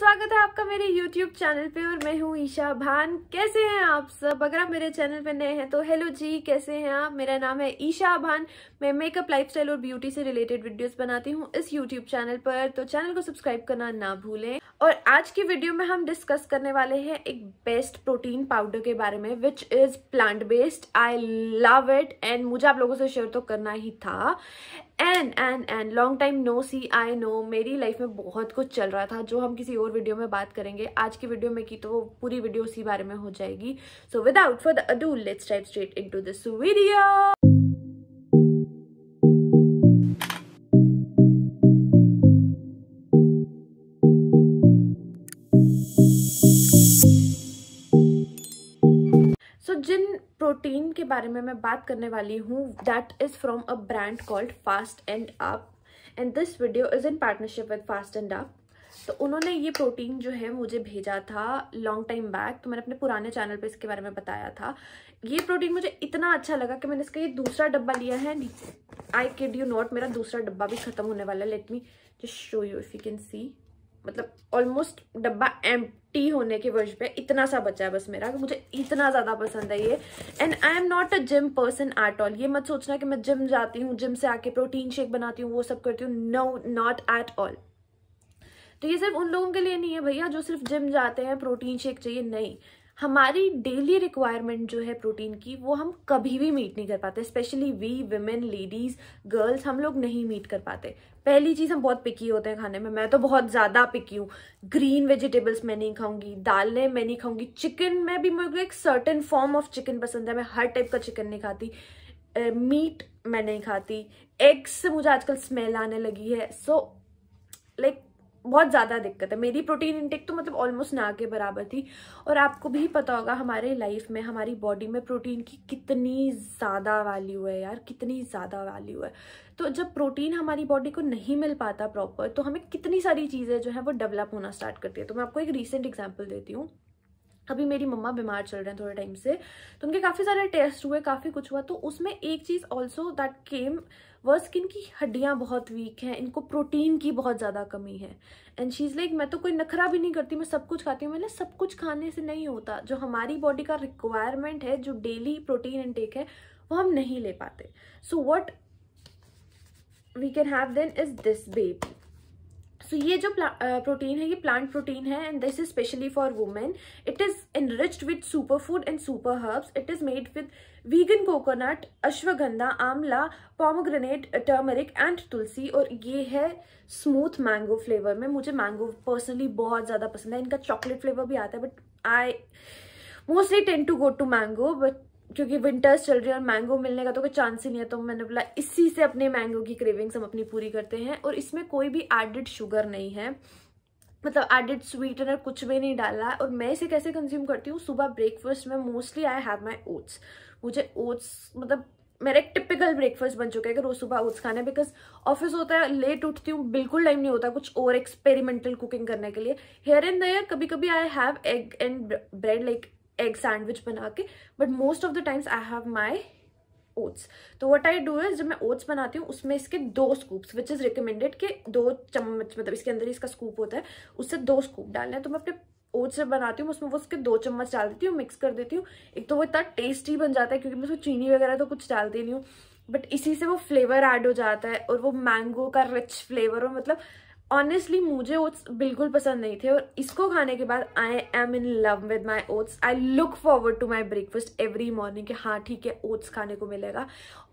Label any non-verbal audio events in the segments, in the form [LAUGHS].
स्वागत है आपका मेरे YouTube चैनल पे और मैं हूँ ईशा भान कैसे हैं आप सब अगर आप मेरे चैनल पे नए हैं तो हेलो जी कैसे हैं आप मेरा नाम है ईशा भान मैं मेकअप लाइफस्टाइल और ब्यूटी से रिलेटेड वीडियोस बनाती हूँ इस YouTube चैनल पर तो चैनल को सब्सक्राइब करना ना भूलें और आज की वीडियो में हम डिस्कस करने वाले हैं एक बेस्ट प्रोटीन पाउडर के बारे में which is plant based I love it and मुझे आप लोगों से शेयर तो करना ही था and and and long time no see I know मेरी लाइफ में बहुत कुछ चल रहा था जो हम किसी और वीडियो में बात करेंगे आज की वीडियो में की तो वो पूरी वीडियो उसी बारे में हो जाएगी so without for the ado let's dive straight into this video बारे में मैं बात करने वाली हूँ that is from a brand called fast and up and this video is in partnership with fast and up तो उन्होंने ये प्रोटीन जो है मुझे भेजा था लॉन्ग टाइम बैक तो मैंने अपने पुराने चैनल पे इसके बारे में बताया था ये प्रोटीन मुझे इतना अच्छा लगा कि मैंने इसका ये दूसरा डब्बा लिया है आई किड यू नॉट मेरा दूसरा डब्बा भी ख़त्म होने वाला है let me just show you if you can see मतलब ऑलमोस्ट डब्बा एम्प टी होने के वर्ष पे इतना सा बचा है बस मेरा कि मुझे इतना ज़्यादा पसंद है ये and I am not a gym person at all ये मत सोचना कि मैं जिम जाती हूँ जिम से आके प्रोटीन शेक बनाती हूँ वो सब करती हूँ नो नॉट एट ऑल तो ये सिर्फ उन लोगों के लिए नहीं है भैया जो सिर्फ जिम जाते हैं प्रोटीन शेक चाहिए नहीं हमारी डेली रिक्वायरमेंट जो है प्रोटीन की वो हम कभी भी मीट नहीं कर पाते specially we women ladies girls हम लोग नहीं मीट कर पाते पहली चीज़ हम बहुत पिकी होते हैं खाने में मैं तो बहुत ज़्यादा पिकी हूँ ग्रीन वेजिटेबल्स मैं नहीं खाऊंगी दालें मैं नहीं खाऊंगी चिकन में भी मुझे एक सर्टन फॉर्म ऑफ चिकन पसंद है मैं हर टाइप का चिकन नहीं खाती मीट uh, मैं नहीं खाती एग्स से मुझे आजकल स्मेल आने लगी है सो so, लाइक like, बहुत ज़्यादा दिक्कत है मेरी प्रोटीन इंटेक तो मतलब ऑलमोस्ट ना के बराबर थी और आपको भी पता होगा हमारे लाइफ में हमारी बॉडी में प्रोटीन की कितनी ज़्यादा वैल्यू है यार कितनी ज़्यादा वैल्यू है तो जब प्रोटीन हमारी बॉडी को नहीं मिल पाता प्रॉपर तो हमें कितनी सारी चीज़ें जो है वो डेवलप होना स्टार्ट करती है तो मैं आपको एक रिसेंट एग्जाम्पल देती हूँ अभी मेरी मम्मा बीमार चल रहे हैं थोड़े टाइम से तो उनके काफ़ी सारे टेस्ट हुए काफ़ी कुछ हुआ तो उसमें एक चीज़ also that came worse skin की हड्डियाँ बहुत वीक हैं इनको प्रोटीन की बहुत ज़्यादा कमी है एंड शीज़ लाइक मैं तो कोई नखरा भी नहीं करती मैं सब कुछ खाती हूँ मैंने सब कुछ खाने से नहीं होता जो हमारी बॉडी का रिक्वायरमेंट है जो डेली प्रोटीन इनटेक है वो हम नहीं ले पाते so what we can have then is this baby so ये जो प्रोटीन uh, है ये प्लांट प्रोटीन है and this is specially for women it is enriched with super food and super herbs it is made with vegan coconut ashwagandha amla pomegranate turmeric and tulsi और ये है smooth mango flavour में मुझे mango personally बहुत ज़्यादा पसंद है इनका चॉकलेट फ्लेवर भी आता है but I mostly tend to go to mango but क्योंकि विंटर्स चल रही है और मैंगो मिलने का तो कोई चांस ही नहीं है तो मैंने बोला इसी से अपने मैंगो की क्रेविंग्स हम अपनी पूरी करते हैं और इसमें कोई भी एडिड शुगर नहीं है मतलब एडिड स्वीटनर कुछ भी नहीं डाला है और मैं इसे कैसे कंज्यूम करती हूँ सुबह ब्रेकफास्ट में mostly I have my oats मुझे ओट्स मतलब मेरा एक टिपिकल ब्रेकफास्ट बन चुका है कि रोज सुबह ओट्स खाना बिकॉज ऑफिस होता है लेट उठती हूँ बिल्कुल टाइम नहीं होता कुछ और एक्सपेरिमेंटल कुकिंग करने के लिए हेयर एंड दर कभी कभी I have egg and bread like egg sandwich बना के but most of the times I have my oats तो वट आई डू इज जब मैं ओट्स बनाती हूँ उसमें इसके दो स्कूप्स विच इज़ रिकमेंडेड कि दो चम्मच मतलब इसके अंदर ही इसका स्कूप होता है उससे दो स्कूप डालना है तो मैं अपने ओट्स जब बनाती हूँ उसमें वो उसके दो चम्मच डाल देती हूँ मिक्स कर देती हूँ एक तो वो इतना टेस्टी बन जाता है क्योंकि मैं उसमें चीनी वगैरह तो कुछ डालती नहीं हूँ बट इसी से वो फ्लेवर ऐड हो जाता है और वो मैंगो का रिच फ्लेवर और मतलब ऑनेस्टली मुझे ओट्स बिल्कुल पसंद नहीं थे और इसको खाने के बाद I am in love with my oats I look forward to my breakfast every morning कि हाँ ठीक है ओट्स खाने को मिलेगा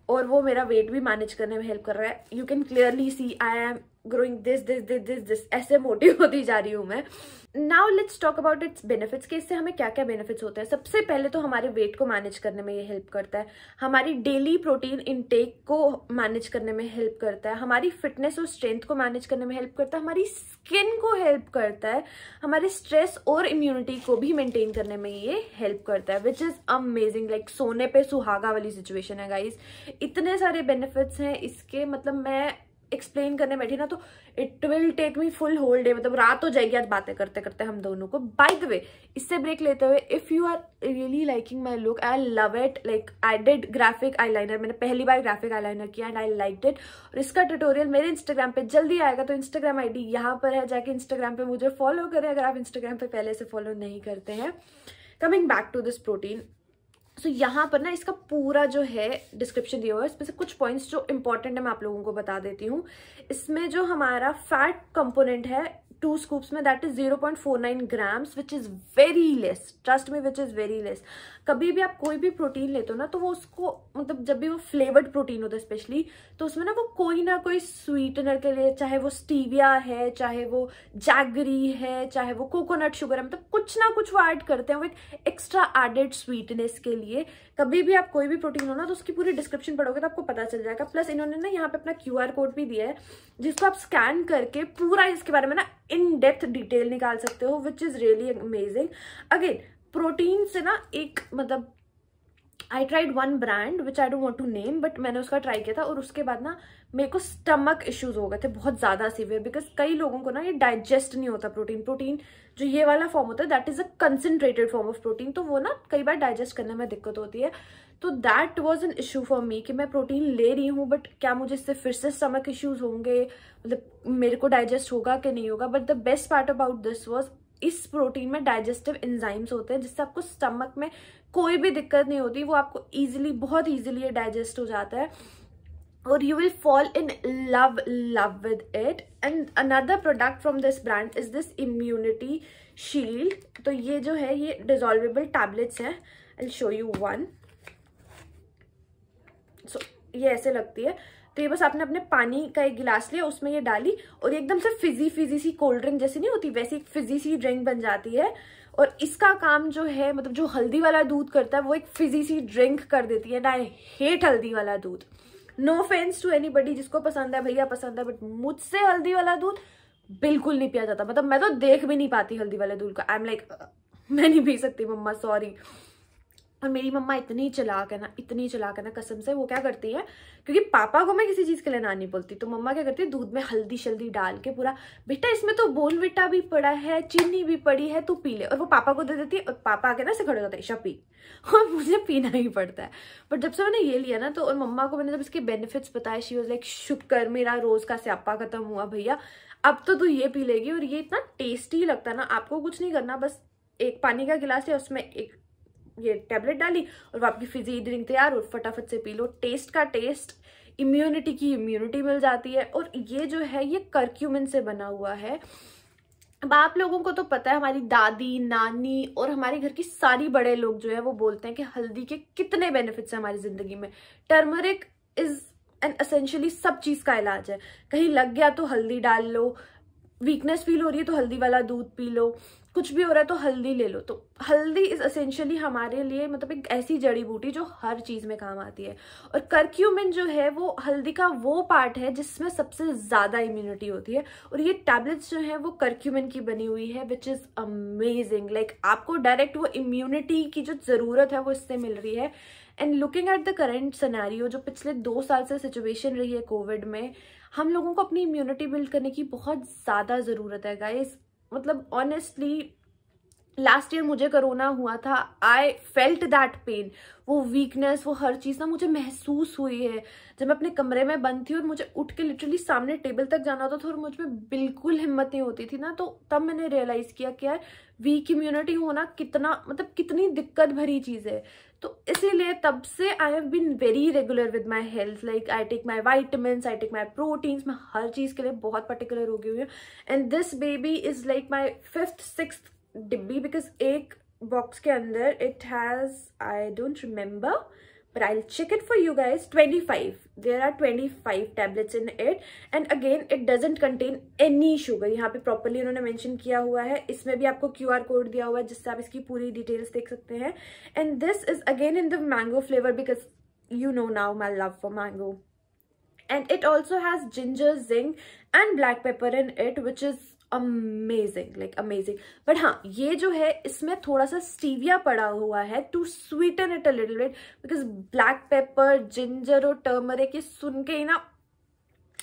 और वो मेरा वेट भी मैनेज करने में हेल्प कर रहा है you can clearly see I am growing this this this this this ऐसे मोटी होती जा रही हूँ मैं now let's talk about its benefits कि इससे हमें क्या क्या बेनिफिट्स होते हैं सबसे पहले तो हमारे वेट को मैनेज करने में ये हेल्प करता है हमारी डेली प्रोटीन इनटेक को मैनेज करने में हेल्प करता है हमारी फिटनेस और स्ट्रेंथ को मैनेज करने में हेल्प करता है हमारी स्किन को हेल्प करता है हमारे स्ट्रेस और इम्यूनिटी को भी मेनटेन करने में ये हेल्प करता है विच इज़ अमेजिंग लाइक सोने पे सुहागा वाली सिचुएशन है गाइज इतने सारे बेनिफिट्स हैं इसके मतलब मैं एक्सप्लेन करने बैठी ना तो it will take me full whole day मतलब रात हो जाएगी आज बातें करते करते हम दोनों को बाय द वे इससे ब्रेक लेते हुए if you are really liking my look I love it like I did graphic eye liner मैंने पहली बार ग्राफिक आई लाइनर किया एंड आई लाइक डिट और इसका ट्यूटोरियल मेरे इंस्टाग्राम पे जल्दी आएगा तो इंस्टाग्राम आई डी यहाँ पर है जाके इंस्टाग्राम पर मुझे फॉलो करें अगर आप इंस्टाग्राम पर पहले से फॉलो नहीं करते हैं coming back to this protein so so, यहाँ पर ना इसका पूरा जो है डिस्क्रिप्शन दिया हुआ है इसमें से कुछ पॉइंट्स जो इंपॉर्टेंट है मैं आप लोगों को बता देती हूँ इसमें जो हमारा फैट कंपोनेंट है टू स्कूप्स में point four 0.49 grams which is very less trust में विच इज़ वेरी लेस कभी भी आप कोई भी प्रोटीन लेते हो ना तो वो उसको मतलब जब भी वो फ्लेवर्ड प्रोटीन होता है स्पेशली तो उसमें ना वो कोई ना कोई स्वीटनर के लिए चाहे वो स्टीविया है चाहे वो जैगरी है चाहे वो कोकोनट शुगर है मतलब कुछ ना कुछ वो ऐड करते हैं विथ एक्स्ट्रा एडेड स्वीटनेस के लिए कभी भी आप कोई भी प्रोटीन हो ना तो उसकी पूरी डिस्क्रिप्शन पढ़ोगे तो आपको पता चल जाएगा प्लस इन्होंने ना यहाँ पे अपना क्यू कोड भी दिया है जिसको आप स्कैन करके पूरा इसके बारे में ना इन डेप्थ डिटेल निकाल सकते हो which is really amazing again protein से ना एक मतलब I tried one brand which I don't want to name but मैंने उसका ट्राई किया था और उसके बाद ना मेरे को स्टमक इश्यूज हो गए थे बहुत ज़्यादा सीवियर बिकॉज कई लोगों को ना ये डाइजेस्ट नहीं होता प्रोटीन प्रोटीन जो ये वाला फॉर्म होता है that is a concentrated form of protein तो वो ना कई बार डाइजेस्ट करने में दिक्कत होती है तो that was an issue for me कि मैं प्रोटीन ले रही हूँ बट क्या मुझे इससे फिर से स्टमक इश्यूज होंगे मतलब मेरे को डाइजेस्ट होगा कि नहीं होगा but the best part about this was इस प्रोटीन में डाइजेस्टिव एंजाइम्स होते हैं जिससे आपको स्टमक में कोई भी दिक्कत नहीं होती वो आपको ईजिली बहुत ईजिली डाइजेस्ट हो जाता है और you will fall in love love with it and another product from this brand is this immunity shield तो ये जो है ये डिजोल्वेबल टैबलेट्स हैं आई शो यू वन ये ऐसे लगती है तो ये बस आपने अपने पानी का एक गिलास लिया उसमें ये डाली और एकदम से फिजी फिजी सी कोल्ड ड्रिंक जैसी नहीं होती वैसी एक फिजी सी ड्रिंक बन जाती है और इसका काम जो है मतलब जो हल्दी वाला दूध करता है वो एक फिजी सी ड्रिंक कर देती है ना आई हेट हल्दी वाला दूध no offence to anybody जिसको पसंद है भैया पसंद है बट मुझसे हल्दी वाला दूध बिल्कुल नहीं पिया जाता मतलब मैं तो देख भी नहीं पाती हल्दी वाले दूध का आई एम लाइक मैं नहीं पी सकती मम्मा सॉरी और मेरी मम्मा इतनी चलाक है ना इतनी चलाक है ना कसम से वो क्या करती है क्योंकि पापा को मैं किसी चीज़ के लिए ना नहीं बोलती तो मम्मा क्या करती है दूध में हल्दी शल्दी डाल के पूरा बेटा इसमें तो बोलविटा भी पड़ा है चीनी भी पड़ी है तू पी ले और वो पापा को दे देती है और पापा आके ना से खड़े होते हैं शपी [LAUGHS] और मुझे पीना ही पड़ता है बट जब से मैंने ये लिया ना तो और मम्मा को मैंने जब इसके बेनिफिट्स बताए शी वॉज लाइक शुक्र मेरा रोज़ का स्यापा खत्म हुआ भैया अब तो तू ये पी लेगी और ये इतना टेस्टी लगता है ना आपको कुछ नहीं करना बस एक पानी का गिलास है उसमें एक ये टैबलेट डाली और आपकी फिजी ड्रिंक तैयार और फटाफट से पी लो टेस्ट का टेस्ट इम्यूनिटी की इम्यूनिटी मिल जाती है और ये जो है ये करक्यूमिन से बना हुआ है अब आप लोगों को तो पता है हमारी दादी नानी और हमारे घर की सारी बड़े लोग जो है वो बोलते हैं कि हल्दी के कितने बेनिफिट्स हैं हमारी ज़िंदगी में टर्मरिक इज़ एंड असेंशली सब चीज़ का इलाज है कहीं लग गया तो हल्दी डाल लो वीकनेस फील हो रही है तो हल्दी वाला दूध पी लो कुछ भी हो रहा है तो हल्दी ले लो तो हल्दी इज असेंशियली हमारे लिए मतलब एक ऐसी जड़ी बूटी जो हर चीज में काम आती है और करक्यूमिन जो है वो हल्दी का वो पार्ट है जिसमें सबसे ज्यादा इम्यूनिटी होती है और ये टैबलेट्स जो है वो करक्यूमिन की बनी हुई है विच इज अमेजिंग लाइक आपको डायरेक्ट वो इम्यूनिटी की जो जरूरत है वो इससे मिल रही है and looking at the current scenario जो पिछले दो साल से सिचुएशन रही है कोविड में हम लोगों को अपनी इम्यूनिटी बिल्ड करने की बहुत ज़्यादा ज़रूरत है गाइस मतलब ऑनेस्टली लास्ट ईयर मुझे कोरोना हुआ था आई फेल्ट दैट पेन वो वीकनेस वो हर चीज़ ना मुझे महसूस हुई है जब मैं अपने कमरे में बंद थी और मुझे उठ के लिटरली सामने टेबल तक जाना होता था और मुझ में बिल्कुल हिम्मत नहीं होती थी ना तो तब मैंने रियलाइज़ किया कि यार वीक इम्यूनिटी होना कितना मतलब कितनी दिक्कत भरी चीज़ है तो इसीलिए तब से I have been very regular with my health like I take my vitamins I take my proteins मैं हर चीज़ के लिए बहुत पर्टिकुलर हो गई हुई हूँ and this baby is like my fifth six डिब्बी बिकॉज एक बॉक्स के अंदर it has I don't remember but I check it for you guys twenty five there are twenty five tablets in it and again it doesn't contain any sugar यहाँ पे properly उन्होंने mention किया हुआ है इसमें भी आपको क्यू आर कोड दिया हुआ है जिससे आप इसकी पूरी डिटेल्स देख सकते हैं and this is again in the mango flavour because you know now my love for mango and it also has ginger zinc and black pepper in it which is amazing like amazing but हाँ ये जो है इसमें थोड़ा सा stevia पड़ा हुआ है to sweeten it a little bit because black pepper ginger और टर्मरिक ये सुन के ही ना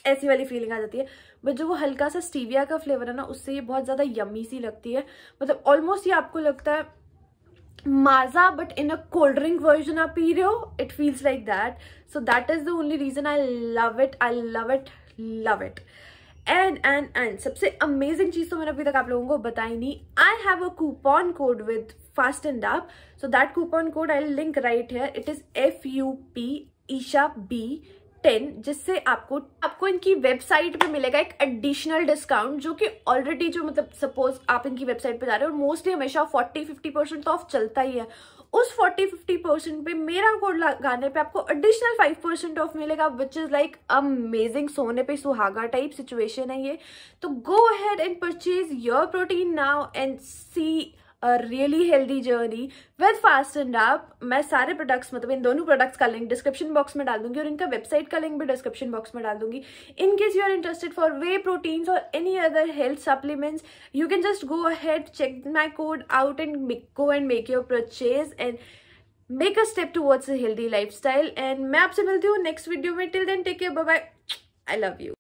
ऐसी वाली फीलिंग आ जाती है बट जो वो हल्का सा स्टीविया का फ्लेवर है ना उससे ये बहुत ज़्यादा यमी सी लगती है मतलब ऑलमोस्ट ये आपको लगता है Maaza but in a cold drink version आप पी रहे हो it feels like that so that is the only reason I love it I love it love it and and and सबसे अमेजिंग चीज़ तो मैंने अभी तक आप लोगों को बताई नहीं I have a coupon code with fast and up so that coupon code I link right here it is F U P Isha B ten जिससे आपको आपको इनकी वेबसाइट पे मिलेगा एक एडिशनल डिस्काउंट जो कि ऑलरेडी जो मतलब सपोज आप इनकी वेबसाइट पे जा रहे हो मोस्टली हमेशा फोर्टी फिफ्टी परसेंट तो ऑफ चलता ही है उस फोर्टी फिफ्टी परसेंट पे मेरा कोड लगाने पे आपको एडिशनल फाइव परसेंट ऑफ मिलेगा विच इज़ लाइक अमेजिंग सोने पे सुहागा टाइप सिचुएशन है ये तो go ahead and purchase your protein now and see a really healthy journey with fast and up मैं सारे प्रोडक्ट्स मतलब इन दोनों प्रोडक्ट्स का लिंक डिस्क्रिप्शन बॉक्स में डाल दूंगी और इनका वेबसाइट का लिंक भी डिस्क्रिप्शन बॉक्स में डाल दूंगी in case you are interested for whey proteins और any other health supplements you can just go ahead check my code out and go and make your purchase and make a step towards a healthy lifestyle and मैं आपसे मिलती हूँ next video में till then take care bye I love you